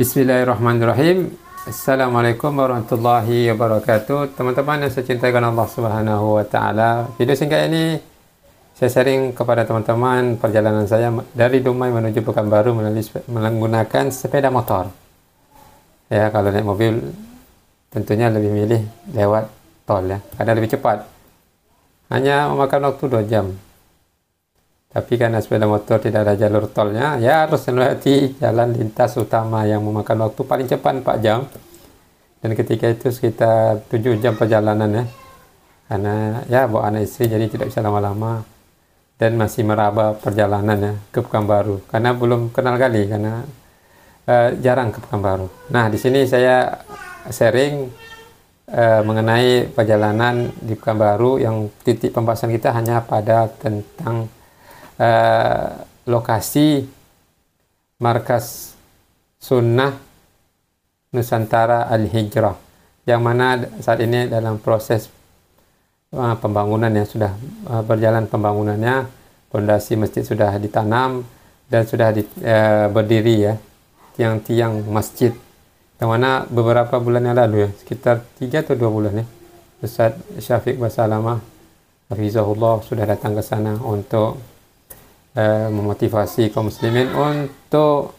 Bismillahirrahmanirrahim. Assalamualaikum warahmatullahi wabarakatuh. Teman-teman yang saya cintakan Allah Subhanahu wa taala. Video singkat ini saya sharing kepada teman-teman perjalanan saya dari Dumai menuju Pekanbaru melalui menggunakan sepeda motor. Ya, kalau naik mobil tentunya lebih milih lewat tol ya, karena lebih cepat. Hanya memakan waktu 2 jam tapi karena sepeda motor tidak ada jalur tolnya, ya harus melewati jalan lintas utama yang memakan waktu paling cepat 4 jam. Dan ketika itu sekitar 7 jam perjalanan ya. Karena ya bawa anak istri jadi tidak bisa lama-lama. Dan masih meraba perjalanan ya ke Pekanbaru. Karena belum kenal kali, karena uh, jarang ke Pekanbaru. Nah di sini saya sharing uh, mengenai perjalanan di Pekanbaru yang titik pembahasan kita hanya pada tentang uh, lokasi markas sunnah Nusantara Al-Hijrah yang mana saat ini dalam proses uh, pembangunan yang sudah uh, berjalan pembangunannya pondasi masjid sudah ditanam dan sudah di, uh, berdiri ya tiang-tiang masjid yang mana beberapa bulan yang lalu ya sekitar 3 atau 2 bulan ya Ustaz Syafiq Basalamah Rizahullah sudah datang ke sana untuk eh, memotivasi kaum muslimin untuk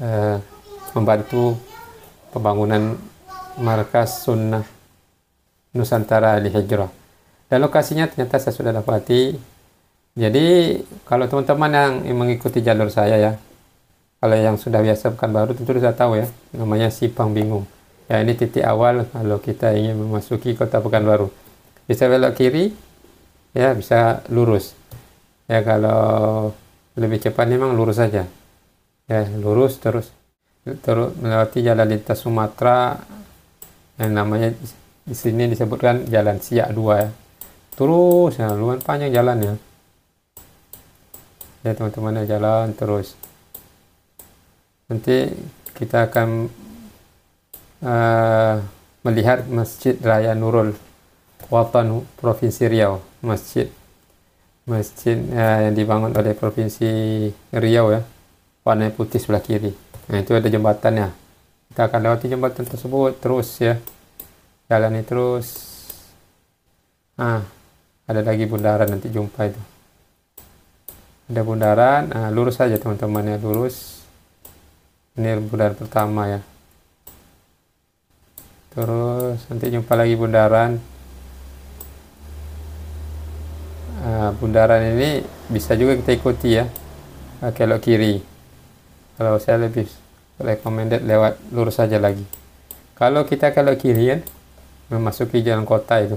eh, membantu pembangunan markas sunnah Nusantara di Hijrah. Dan lokasinya ternyata saya sudah dapati. Jadi kalau teman-teman yang mengikuti jalur saya ya, kalau yang sudah biasa bukan baru tentu sudah tahu ya, namanya Sipang Bingung. Ya ini titik awal kalau kita ingin memasuki kota Pekanbaru. Bisa belok kiri, ya bisa lurus ya kalau lebih cepat memang lurus saja ya lurus terus terus melewati jalan lintas Sumatera yang namanya di sini disebutkan jalan Siak dua ya terus ya lumayan panjang jalannya ya teman-teman ya jalan terus nanti kita akan uh, melihat Masjid Raya Nurul Watan Provinsi Riau Masjid Masjid ya, yang dibangun oleh Provinsi Riau ya. warna putih sebelah kiri. Nah, itu ada jembatannya. Kita akan lewati jembatan tersebut terus ya. Jalani terus. Ah, ada lagi bundaran nanti jumpa itu. Ada bundaran, nah, lurus saja teman-teman ya, lurus. Ini bundaran pertama ya. Terus nanti jumpa lagi bundaran bundaran ini bisa juga kita ikuti ya nah, kalau kiri kalau saya lebih recommended lewat lurus saja lagi kalau kita kalau kiri ya memasuki jalan kota itu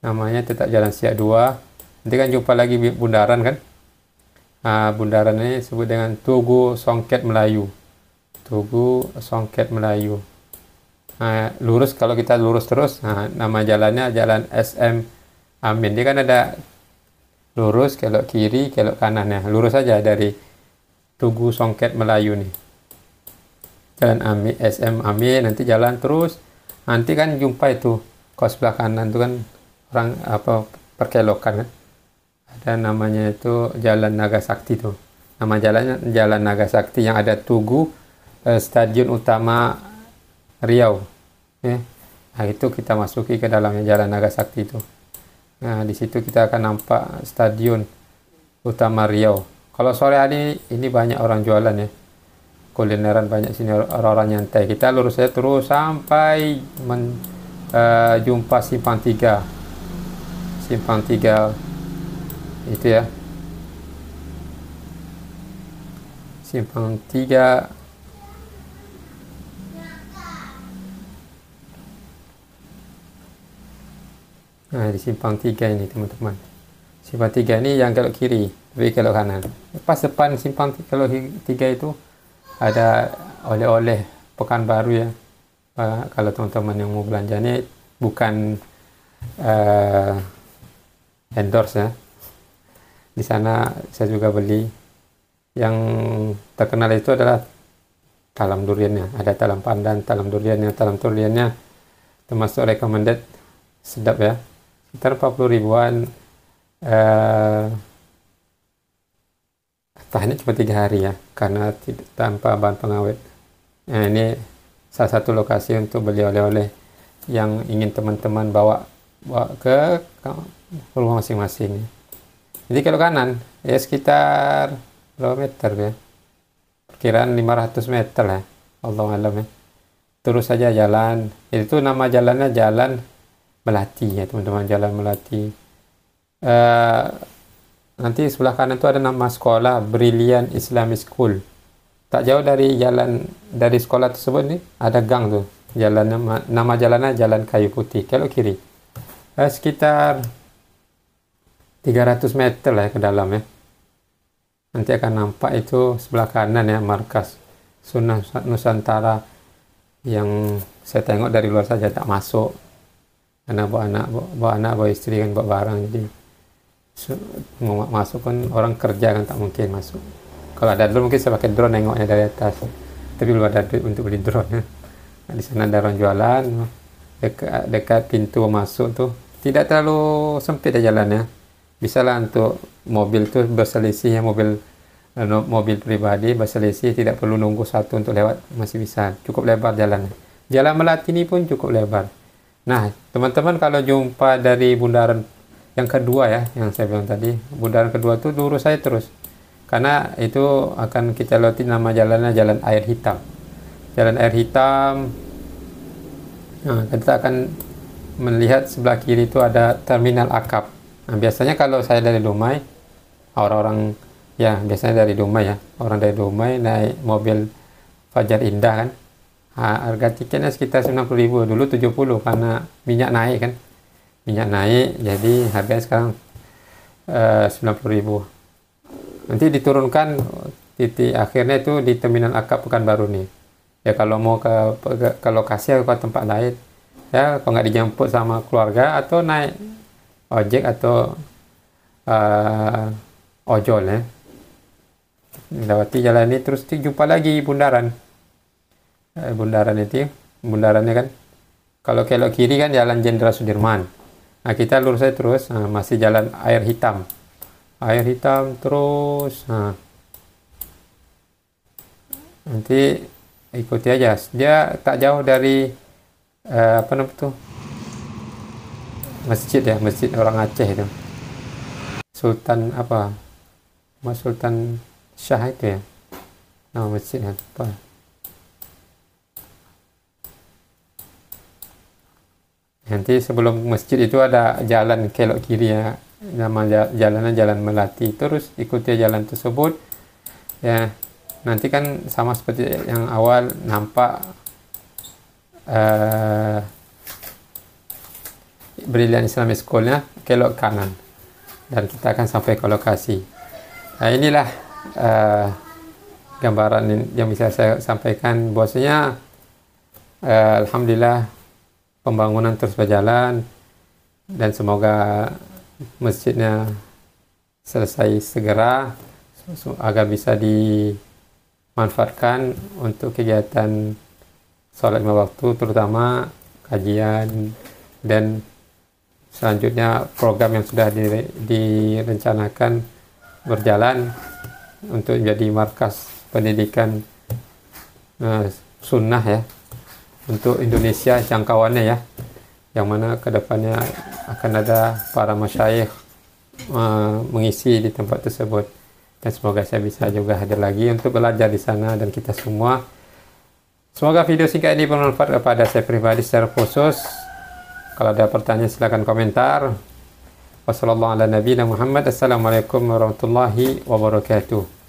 namanya tetap jalan siak dua. nanti kan jumpa lagi bundaran kan nah, bundaran ini disebut dengan Tugu Songket Melayu Tugu Songket Melayu nah, lurus kalau kita lurus terus nah, nama jalannya jalan SM Amin dia kan ada lurus kelok kiri kelok kanan ya lurus saja dari Tugu Songket Melayu nih jalan Ami SM Ami nanti jalan terus nanti kan jumpa itu kos sebelah kanan tuh kan orang apa perkelokan kan ada namanya itu Jalan Naga Sakti tuh nama jalannya Jalan Naga Sakti yang ada Tugu eh, Stadion Utama Riau ya. Nah, itu kita masuki ke dalamnya Jalan Naga Sakti tuh Nah, di situ kita akan nampak stadion utama Riau. Kalau sore hari ini banyak orang jualan ya. Kulineran banyak sini orang-orang nyantai. Kita lurus saja terus sampai men, uh, jumpa simpang tiga Simpang tiga itu ya. Simpang tiga Nah, di simpang tiga ini teman-teman. Simpang tiga ini yang kalau kiri, tapi kalau kanan. Pas depan simpang tiga, kalau tiga itu ada oleh-oleh pekan baru ya. Uh, kalau teman-teman yang mau belanja ini bukan uh, endorse ya. Di sana saya juga beli. Yang terkenal itu adalah talam duriannya. Ada talam pandan, talam duriannya, talam duriannya termasuk recommended sedap ya sekitar 40 ribuan eh, tahannya cuma tiga hari ya karena tanpa bahan pengawet nah, ini salah satu lokasi untuk beli oleh-oleh yang ingin teman-teman bawa, bawa ke, ke rumah masing-masing jadi kalau kanan ya sekitar kilometer ya perkiraan 500 meter lah Allah alam ya terus saja jalan itu nama jalannya jalan Melati ya teman-teman Jalan Melati uh, nanti sebelah kanan itu ada nama sekolah Brilliant Islamic School tak jauh dari jalan dari sekolah tersebut nih ada gang tu jalan nama, nama jalannya Jalan Kayu Putih kalau kiri uh, sekitar 300 meter lah ya, ke dalam ya nanti akan nampak itu sebelah kanan ya markas Sunnah Nusantara yang saya tengok dari luar saja tak masuk anak bawa anak bawa anak bawa istri kan bawa barang jadi so, mau masuk kan orang kerja kan tak mungkin masuk kalau ada drone mungkin saya pakai drone nengoknya dari atas tapi belum ada duit untuk beli drone ya. nah, di sana ada orang jualan dekat dekat pintu masuk tuh tidak terlalu sempit ya jalannya bisa lah untuk mobil tuh berselisih ya mobil mobil pribadi berselisih tidak perlu nunggu satu untuk lewat masih bisa cukup lebar jalan jalan melati ini pun cukup lebar Nah, teman-teman kalau jumpa dari bundaran yang kedua ya, yang saya bilang tadi, bundaran kedua itu lurus saya terus. Karena itu akan kita lewati nama jalannya Jalan Air Hitam. Jalan Air Hitam, nah, kita akan melihat sebelah kiri itu ada Terminal Akap. Nah, biasanya kalau saya dari Dumai, orang-orang ya biasanya dari Dumai ya, orang dari Dumai naik mobil Fajar Indah kan, harga tiketnya sekitar 90.000 dulu 70 karena minyak naik kan minyak naik jadi harga sekarang eh, uh, 90.000 nanti diturunkan titik akhirnya itu di terminal akap Pekanbaru nih ya kalau mau ke, ke, ke lokasi atau ke tempat lain ya kalau nggak dijemput sama keluarga atau naik ojek atau uh, ojol ya lewati jalan ini terus jumpa lagi bundaran Eh, bundaran itu bundarannya kan kalau kelok kiri kan jalan Jenderal Sudirman nah kita lurus aja terus nah, masih jalan air hitam air hitam terus nah. nanti ikuti aja dia tak jauh dari eh, apa namanya tuh masjid ya masjid orang Aceh itu Sultan apa Mas Sultan Syah itu ya nama masjidnya kan, apa Nanti sebelum masjid itu ada jalan kelok kiri ya, nama jalannya jalan Melati. Terus ikuti jalan tersebut, ya nanti kan sama seperti yang awal nampak uh, Brilian Islamic Schoolnya kelok kanan dan kita akan sampai ke lokasi. Nah inilah uh, gambaran yang bisa saya sampaikan. bosnya uh, eh, Alhamdulillah pembangunan terus berjalan dan semoga masjidnya selesai segera agar bisa dimanfaatkan untuk kegiatan sholat lima waktu terutama kajian dan selanjutnya program yang sudah direncanakan berjalan untuk menjadi markas pendidikan eh, sunnah ya untuk Indonesia jangkauannya ya yang mana kedepannya akan ada para masyayikh uh, eh, mengisi di tempat tersebut dan semoga saya bisa juga hadir lagi untuk belajar di sana dan kita semua semoga video singkat ini bermanfaat kepada saya pribadi secara khusus kalau ada pertanyaan silakan komentar wassalamualaikum warahmatullahi wabarakatuh